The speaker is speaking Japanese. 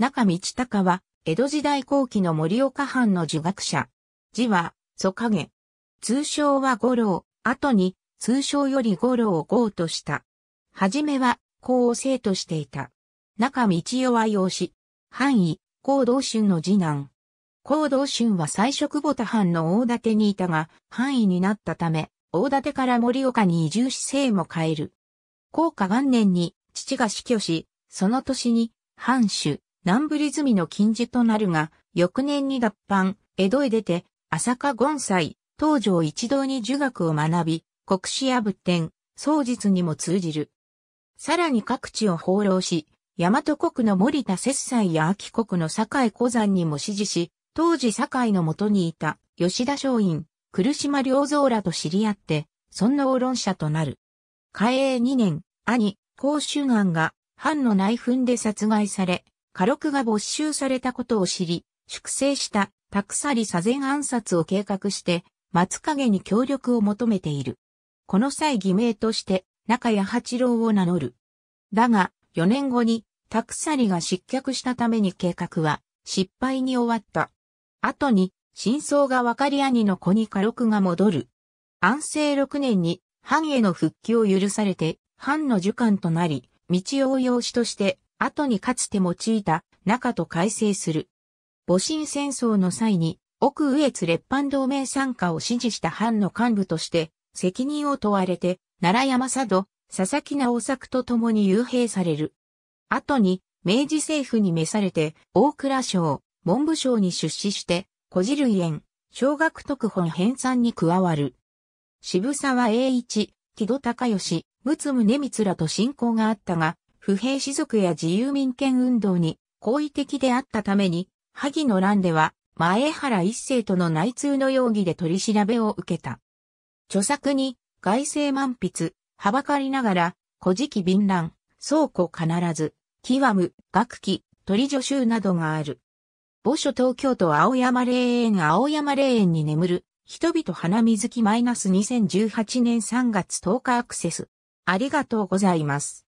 中道隆は、江戸時代後期の盛岡藩の儒学者。字は、祖影。通称は五郎、後に、通称より五郎を五とした。はじめは、公を生としていた。中道代は養子。範囲、高道春の次男。高道春は最初久保田藩の大館にいたが、範囲になったため、大館から盛岡に移住し姓も変える。高下元年に父が死去し、その年に、藩主、南部リズミの禁止となるが、翌年に脱藩、江戸へ出て、浅香権斎、東条一同に儒学を学び、国史や仏典、創実にも通じる。さらに各地を放浪し、大和国の森田摂斎や秋国の堺古山にも支持し、当時堺の元にいた吉田松陰、来島良造らと知り合って、尊ん論者となる。嘉永2年、兄、甲州岩が、藩の内紛で殺害され、家禄が没収されたことを知り、粛清したタクサリ左前暗殺を計画して、松影に協力を求めている。この際偽名として、中谷八郎を名乗る。だが、4年後に、タクサリが失脚したために計画は、失敗に終わった。後に、真相が分かり兄の子に家禄が戻る。安政6年に、藩への復帰を許されて、藩の受官となり、道を用紙として、後にかつて用いた中と改正する。戊辰戦争の際に、奥上越列藩同盟参加を指示した藩の幹部として、責任を問われて、奈良山佐渡、佐々木直作と共に幽閉される。後に、明治政府に召されて、大蔵省、文部省に出資して、小汁園、小学特本編纂に加わる。渋沢栄一、木戸孝義、陸宗光らと親交があったが、不平士族や自由民権運動に好意的であったために、萩の乱では、前原一世との内通の容疑で取り調べを受けた。著作に、外政満筆、はばかりながら、古事記便乱、倉庫必ず、極む、学記、鳥助集などがある。墓所東京都青山霊園青山霊園に眠る、人々花水木マイナス2018年3月10日アクセス。ありがとうございます。